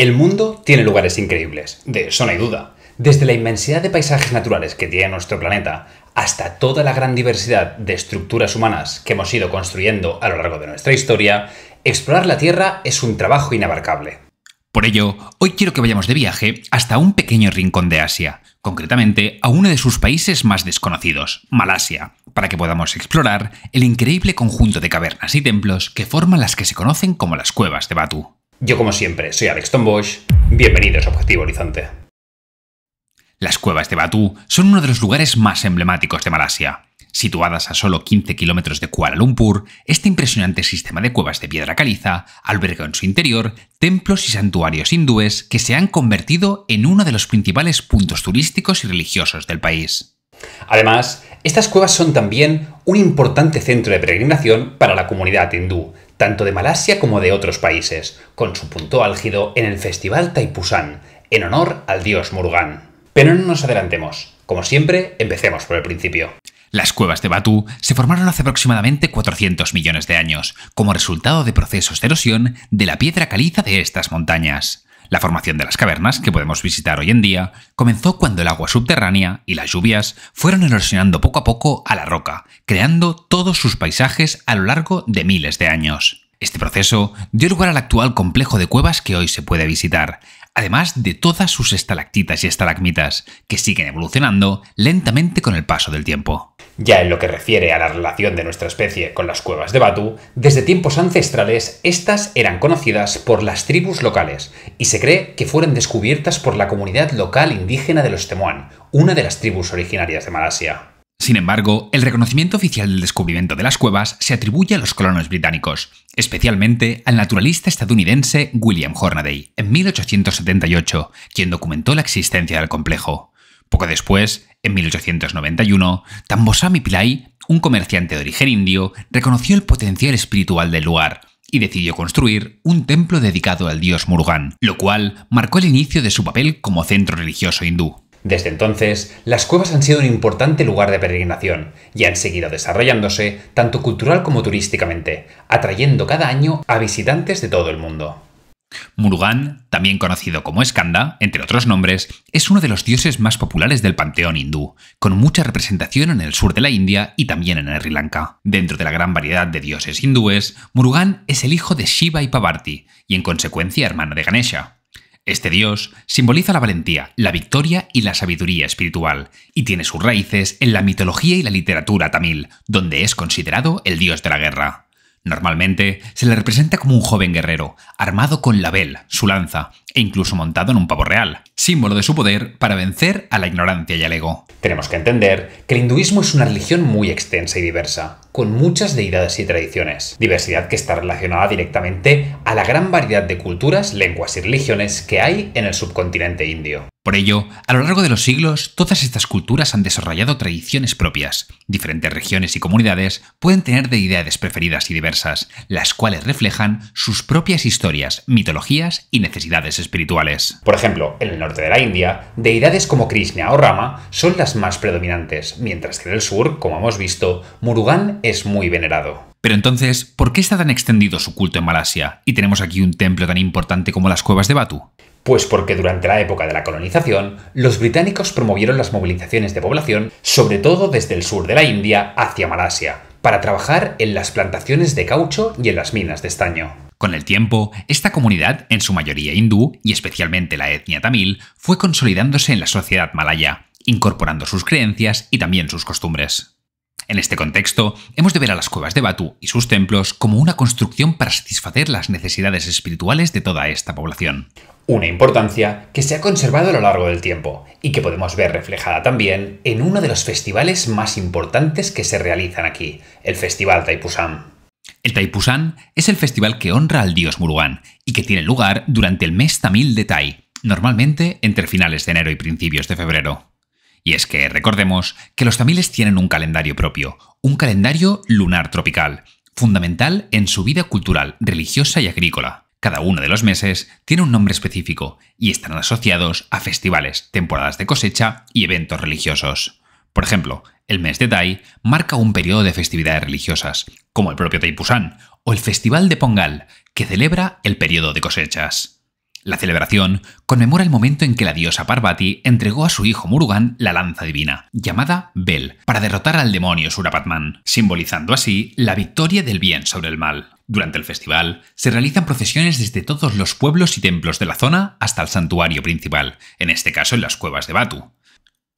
El mundo tiene lugares increíbles, de eso no hay duda. Desde la inmensidad de paisajes naturales que tiene nuestro planeta, hasta toda la gran diversidad de estructuras humanas que hemos ido construyendo a lo largo de nuestra historia, explorar la Tierra es un trabajo inabarcable. Por ello, hoy quiero que vayamos de viaje hasta un pequeño rincón de Asia, concretamente a uno de sus países más desconocidos, Malasia, para que podamos explorar el increíble conjunto de cavernas y templos que forman las que se conocen como las cuevas de Batu. Yo como siempre soy Alex Tombosch, bienvenidos a Objetivo Horizonte. Las cuevas de Batu son uno de los lugares más emblemáticos de Malasia. Situadas a solo 15 kilómetros de Kuala Lumpur, este impresionante sistema de cuevas de piedra caliza alberga en su interior templos y santuarios hindúes que se han convertido en uno de los principales puntos turísticos y religiosos del país. Además, estas cuevas son también un importante centro de peregrinación para la comunidad hindú, tanto de Malasia como de otros países, con su punto álgido en el Festival Taipusan, en honor al dios Murugan. Pero no nos adelantemos. Como siempre, empecemos por el principio. Las cuevas de Batu se formaron hace aproximadamente 400 millones de años, como resultado de procesos de erosión de la piedra caliza de estas montañas. La formación de las cavernas, que podemos visitar hoy en día, comenzó cuando el agua subterránea y las lluvias fueron erosionando poco a poco a la roca, creando todos sus paisajes a lo largo de miles de años. Este proceso dio lugar al actual complejo de cuevas que hoy se puede visitar, además de todas sus estalactitas y estalagmitas, que siguen evolucionando lentamente con el paso del tiempo. Ya en lo que refiere a la relación de nuestra especie con las cuevas de Batu, desde tiempos ancestrales estas eran conocidas por las tribus locales y se cree que fueron descubiertas por la comunidad local indígena de los Temuan, una de las tribus originarias de Malasia. Sin embargo, el reconocimiento oficial del descubrimiento de las cuevas se atribuye a los colonos británicos, especialmente al naturalista estadounidense William Hornaday en 1878, quien documentó la existencia del complejo. Poco después, en 1891, Tambosami Pillai, un comerciante de origen indio, reconoció el potencial espiritual del lugar y decidió construir un templo dedicado al dios Murugan, lo cual marcó el inicio de su papel como centro religioso hindú. Desde entonces, las cuevas han sido un importante lugar de peregrinación y han seguido desarrollándose tanto cultural como turísticamente, atrayendo cada año a visitantes de todo el mundo. Murugan, también conocido como Skanda, entre otros nombres, es uno de los dioses más populares del panteón hindú, con mucha representación en el sur de la India y también en Sri Lanka. Dentro de la gran variedad de dioses hindúes, Murugan es el hijo de Shiva y Parvati, y en consecuencia hermano de Ganesha. Este dios simboliza la valentía, la victoria y la sabiduría espiritual, y tiene sus raíces en la mitología y la literatura tamil, donde es considerado el dios de la guerra. Normalmente se le representa como un joven guerrero, armado con la vel, su lanza, e incluso montado en un pavo real, símbolo de su poder para vencer a la ignorancia y al ego. Tenemos que entender que el hinduismo es una religión muy extensa y diversa con muchas deidades y tradiciones, diversidad que está relacionada directamente a la gran variedad de culturas, lenguas y religiones que hay en el subcontinente indio. Por ello, a lo largo de los siglos, todas estas culturas han desarrollado tradiciones propias. Diferentes regiones y comunidades pueden tener deidades preferidas y diversas, las cuales reflejan sus propias historias, mitologías y necesidades espirituales. Por ejemplo, en el norte de la India, deidades como Krishna o Rama son las más predominantes, mientras que en el sur, como hemos visto, Murugan es muy venerado. Pero entonces, ¿por qué está tan extendido su culto en Malasia? Y tenemos aquí un templo tan importante como las cuevas de Batu. Pues porque durante la época de la colonización, los británicos promovieron las movilizaciones de población, sobre todo desde el sur de la India hacia Malasia, para trabajar en las plantaciones de caucho y en las minas de estaño. Con el tiempo, esta comunidad, en su mayoría hindú, y especialmente la etnia tamil, fue consolidándose en la sociedad malaya, incorporando sus creencias y también sus costumbres. En este contexto, hemos de ver a las cuevas de Batu y sus templos como una construcción para satisfacer las necesidades espirituales de toda esta población. Una importancia que se ha conservado a lo largo del tiempo y que podemos ver reflejada también en uno de los festivales más importantes que se realizan aquí, el Festival Taipusan. El Taipusan es el festival que honra al dios Murugan y que tiene lugar durante el mes tamil de Tai, normalmente entre finales de enero y principios de febrero. Y es que recordemos que los tamiles tienen un calendario propio, un calendario lunar tropical, fundamental en su vida cultural, religiosa y agrícola. Cada uno de los meses tiene un nombre específico y están asociados a festivales, temporadas de cosecha y eventos religiosos. Por ejemplo, el mes de Tai marca un periodo de festividades religiosas, como el propio Taipusan, o el Festival de Pongal, que celebra el periodo de cosechas. La celebración conmemora el momento en que la diosa Parvati entregó a su hijo Murugan la lanza divina, llamada Bel, para derrotar al demonio Surapatman, simbolizando así la victoria del bien sobre el mal. Durante el festival se realizan procesiones desde todos los pueblos y templos de la zona hasta el santuario principal, en este caso en las cuevas de Batu.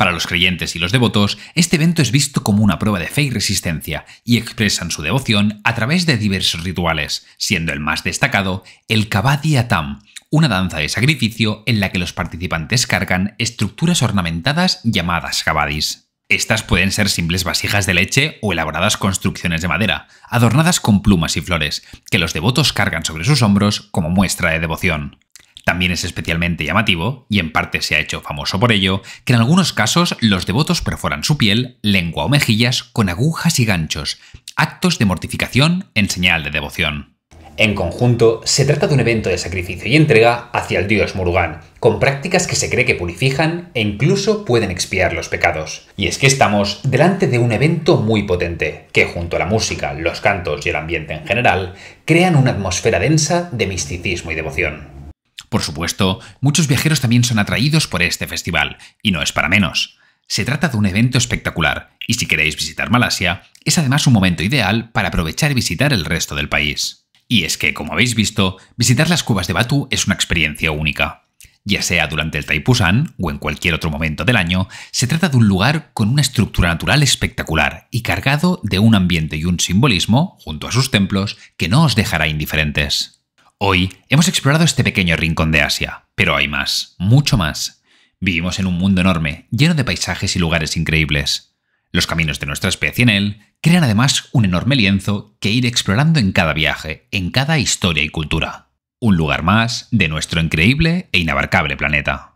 Para los creyentes y los devotos, este evento es visto como una prueba de fe y resistencia, y expresan su devoción a través de diversos rituales, siendo el más destacado el Kabadi Atam, una danza de sacrificio en la que los participantes cargan estructuras ornamentadas llamadas kabadis. Estas pueden ser simples vasijas de leche o elaboradas construcciones de madera, adornadas con plumas y flores, que los devotos cargan sobre sus hombros como muestra de devoción. También es especialmente llamativo, y en parte se ha hecho famoso por ello, que en algunos casos los devotos perforan su piel, lengua o mejillas con agujas y ganchos, actos de mortificación en señal de devoción. En conjunto, se trata de un evento de sacrificio y entrega hacia el dios Murugan, con prácticas que se cree que purifican e incluso pueden expiar los pecados. Y es que estamos delante de un evento muy potente, que junto a la música, los cantos y el ambiente en general, crean una atmósfera densa de misticismo y devoción. Por supuesto, muchos viajeros también son atraídos por este festival, y no es para menos. Se trata de un evento espectacular, y si queréis visitar Malasia, es además un momento ideal para aprovechar y visitar el resto del país. Y es que, como habéis visto, visitar las cuevas de Batu es una experiencia única. Ya sea durante el Taipusan o en cualquier otro momento del año, se trata de un lugar con una estructura natural espectacular y cargado de un ambiente y un simbolismo, junto a sus templos, que no os dejará indiferentes. Hoy hemos explorado este pequeño rincón de Asia, pero hay más, mucho más. Vivimos en un mundo enorme, lleno de paisajes y lugares increíbles. Los caminos de nuestra especie en él crean además un enorme lienzo que ir explorando en cada viaje, en cada historia y cultura. Un lugar más de nuestro increíble e inabarcable planeta.